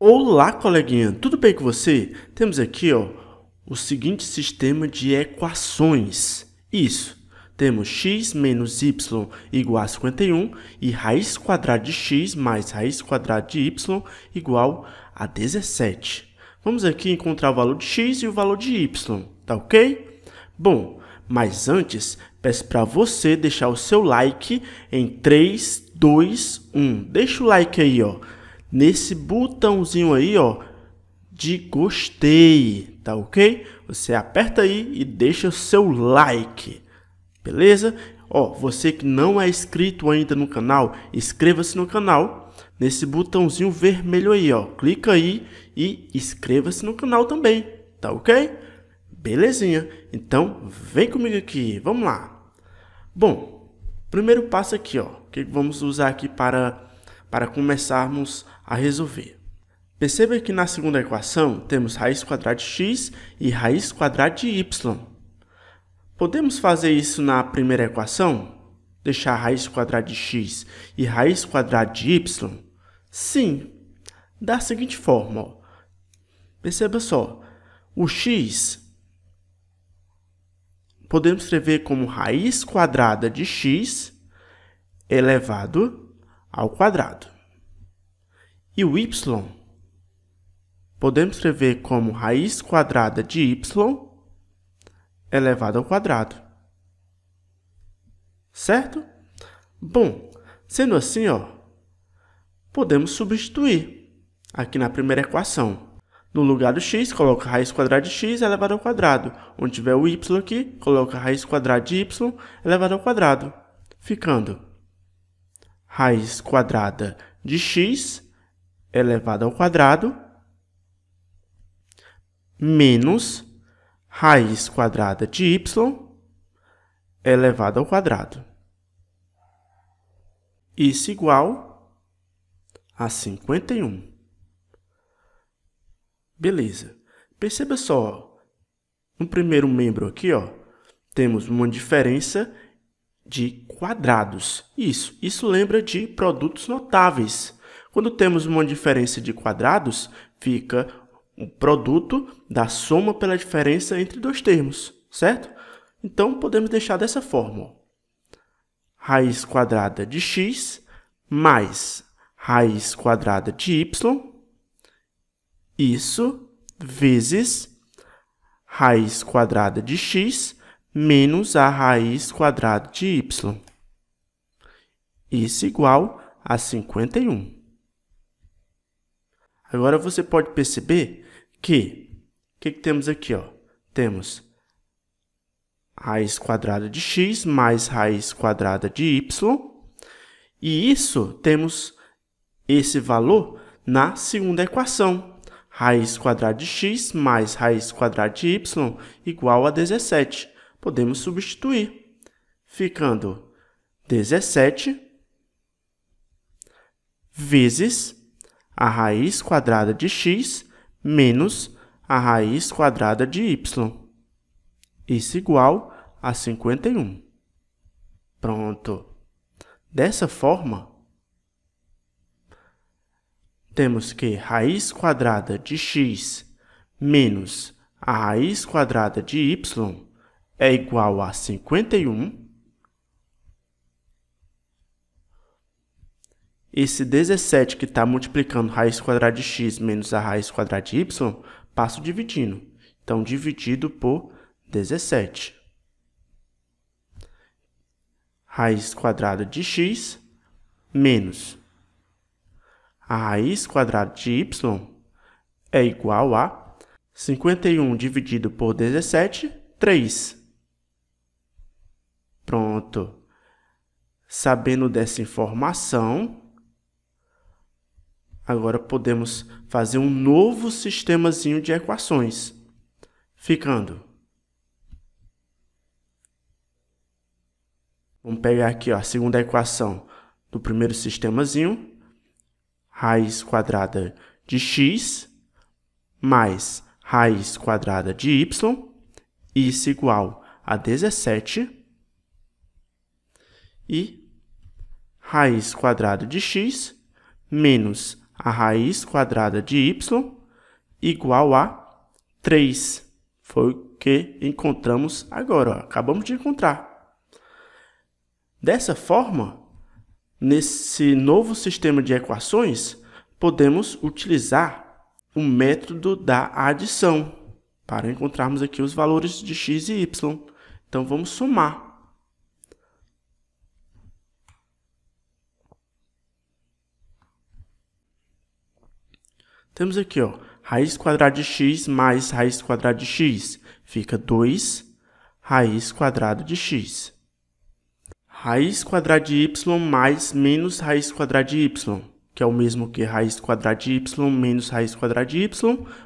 Olá, coleguinha, tudo bem com você? Temos aqui ó, o seguinte sistema de equações. Isso, temos x menos y igual a 51 e raiz quadrada de x mais raiz quadrada de y igual a 17. Vamos aqui encontrar o valor de x e o valor de y, tá ok? Bom, mas antes, peço para você deixar o seu like em 3, 2, 1. Deixa o like aí, ó nesse botãozinho aí, ó, de gostei, tá ok? Você aperta aí e deixa o seu like, beleza? Ó, você que não é inscrito ainda no canal, inscreva-se no canal nesse botãozinho vermelho aí, ó. Clica aí e inscreva-se no canal também, tá ok? Belezinha. Então, vem comigo aqui, vamos lá. Bom, primeiro passo aqui, ó. O que vamos usar aqui para para começarmos a resolver. Perceba que na segunda equação temos raiz quadrada de x e raiz quadrada de y. Podemos fazer isso na primeira equação? Deixar raiz quadrada de x e raiz quadrada de y? Sim, da seguinte forma. Ó. Perceba só, o x podemos escrever como raiz quadrada de x elevado ao quadrado. E o y podemos escrever como raiz quadrada de y elevado ao quadrado. Certo? Bom, sendo assim, ó, podemos substituir aqui na primeira equação. No lugar do x, coloca raiz quadrada de x elevado ao quadrado. Onde tiver o y aqui, coloca raiz quadrada de y elevado ao quadrado, ficando raiz quadrada de x elevado ao quadrado menos raiz quadrada de y elevado ao quadrado. Isso igual a 51. Beleza. Perceba só, no primeiro membro aqui, ó, temos uma diferença de quadrados. Isso, isso lembra de produtos notáveis. Quando temos uma diferença de quadrados, fica o produto da soma pela diferença entre dois termos, certo? Então, podemos deixar dessa forma. Raiz quadrada de x mais raiz quadrada de y, isso, vezes raiz quadrada de x menos a raiz quadrada de y. Isso igual a 51. Agora você pode perceber que o que, que, temos aqui? Ó? Temos raiz quadrada de x mais raiz quadrada de y. E isso, temos esse valor na segunda equação. Raiz quadrada de x mais raiz quadrada de y igual a 17 podemos substituir, ficando 17 vezes a raiz quadrada de x menos a raiz quadrada de y. Isso igual a 51. Pronto. Dessa forma, temos que raiz quadrada de x menos a raiz quadrada de y é igual a 51. Esse 17 que está multiplicando raiz quadrada de x menos a raiz quadrada de y, passo dividindo. Então, dividido por 17. Raiz quadrada de x menos a raiz quadrada de y é igual a 51 dividido por 17, 3. 3. Pronto. Sabendo dessa informação, agora podemos fazer um novo sistemazinho de equações. Ficando. Vamos pegar aqui ó, a segunda equação do primeiro sistemazinho. Raiz quadrada de x mais raiz quadrada de y. Isso igual a 17 e raiz quadrada de x menos a raiz quadrada de y igual a 3. Foi o que encontramos agora, ó. acabamos de encontrar. Dessa forma, nesse novo sistema de equações, podemos utilizar o método da adição para encontrarmos aqui os valores de x e y. Então, vamos somar. Temos aqui, ó, raiz quadrada de x mais raiz quadrada de x. Fica 2 raiz quadrada de x. Raiz quadrada de y mais menos raiz quadrada de y, que é o mesmo que raiz quadrada de y menos raiz quadrada de y.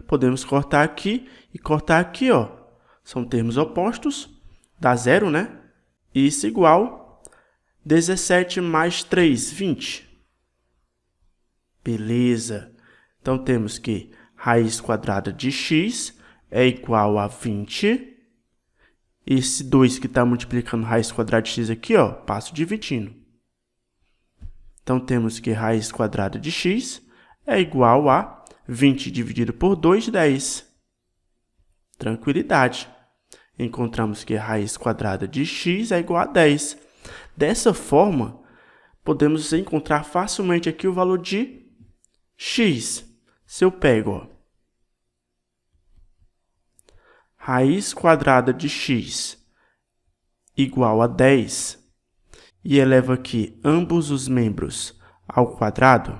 Podemos cortar aqui e cortar aqui, ó. São termos opostos, dá zero, né? Isso igual 17 mais 3, 20. Beleza. Então temos que raiz quadrada de x é igual a 20. Esse 2 que está multiplicando raiz quadrada de x aqui, ó, passo dividindo. Então temos que raiz quadrada de x é igual a 20 dividido por 2, 10. Tranquilidade. Encontramos que raiz quadrada de x é igual a 10. Dessa forma, podemos encontrar facilmente aqui o valor de x se eu pego ó, raiz quadrada de x igual a 10 e elevo aqui ambos os membros ao quadrado,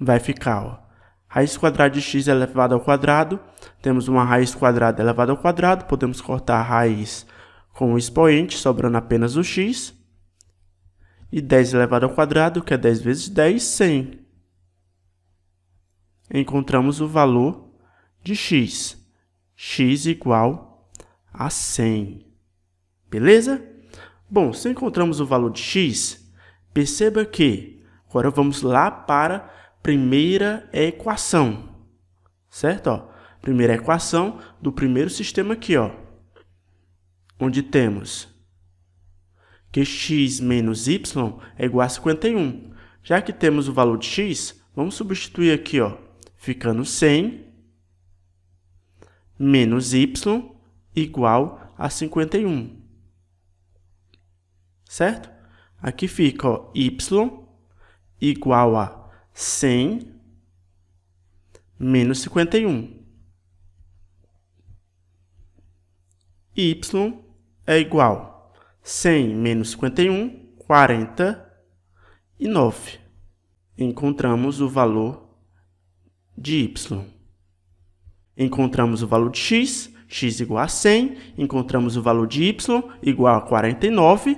vai ficar ó, raiz quadrada de x elevado ao quadrado, temos uma raiz quadrada elevada ao quadrado, podemos cortar a raiz com o expoente, sobrando apenas o x, e 10 elevado ao quadrado, que é 10 vezes 10, 100 encontramos o valor de x. x igual a 100. Beleza? Bom, se encontramos o valor de x, perceba que agora vamos lá para a primeira equação. Certo? Ó, primeira equação do primeiro sistema aqui, ó, onde temos que x menos y é igual a 51. Já que temos o valor de x, vamos substituir aqui, ó, ficando 100 menos y igual a 51. Certo? Aqui fica ó, y igual a 100 menos 51. y é igual a 100 menos 51, 49. Encontramos o valor de y. Encontramos o valor de x, x igual a 100, encontramos o valor de y igual a 49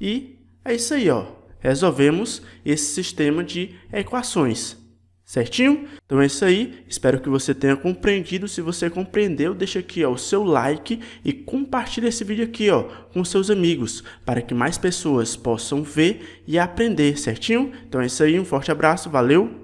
e é isso aí, ó. Resolvemos esse sistema de equações. Certinho? Então é isso aí. Espero que você tenha compreendido. Se você compreendeu, deixa aqui ó, o seu like e compartilha esse vídeo aqui ó, com seus amigos para que mais pessoas possam ver e aprender, certinho? Então é isso aí. Um forte abraço. Valeu!